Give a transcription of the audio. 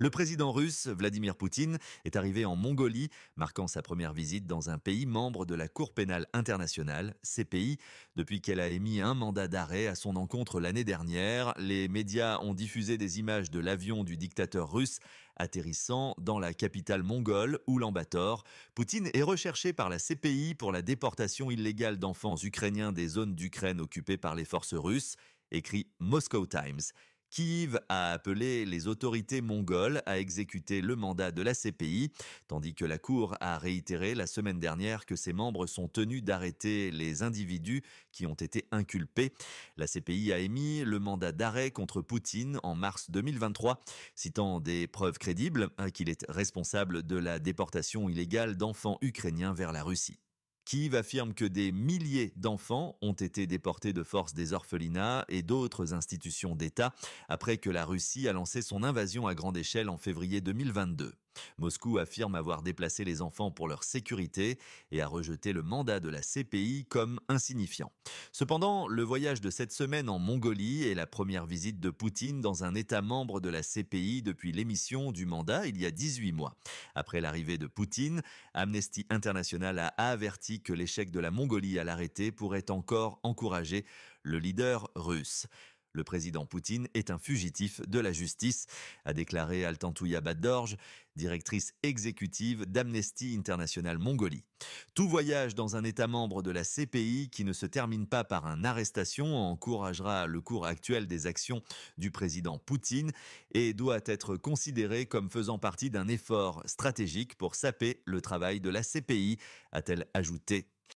Le président russe, Vladimir Poutine, est arrivé en Mongolie, marquant sa première visite dans un pays membre de la Cour pénale internationale, CPI. Depuis qu'elle a émis un mandat d'arrêt à son encontre l'année dernière, les médias ont diffusé des images de l'avion du dictateur russe atterrissant dans la capitale mongole, Ulaanbaatar. Poutine est recherché par la CPI pour la déportation illégale d'enfants ukrainiens des zones d'Ukraine occupées par les forces russes, écrit Moscow Times. Kiev a appelé les autorités mongoles à exécuter le mandat de la CPI, tandis que la Cour a réitéré la semaine dernière que ses membres sont tenus d'arrêter les individus qui ont été inculpés. La CPI a émis le mandat d'arrêt contre Poutine en mars 2023, citant des preuves crédibles hein, qu'il est responsable de la déportation illégale d'enfants ukrainiens vers la Russie. Kiev affirme que des milliers d'enfants ont été déportés de force des orphelinats et d'autres institutions d'État après que la Russie a lancé son invasion à grande échelle en février 2022. Moscou affirme avoir déplacé les enfants pour leur sécurité et a rejeté le mandat de la CPI comme insignifiant. Cependant, le voyage de cette semaine en Mongolie est la première visite de Poutine dans un État membre de la CPI depuis l'émission du mandat il y a 18 mois. Après l'arrivée de Poutine, Amnesty International a averti que l'échec de la Mongolie à l'arrêter pourrait encore encourager le leader russe. Le président Poutine est un fugitif de la justice, a déclaré Altantouya Baddorge, directrice exécutive d'Amnesty International Mongolie. Tout voyage dans un État membre de la CPI qui ne se termine pas par une arrestation encouragera le cours actuel des actions du président Poutine et doit être considéré comme faisant partie d'un effort stratégique pour saper le travail de la CPI, a-t-elle ajouté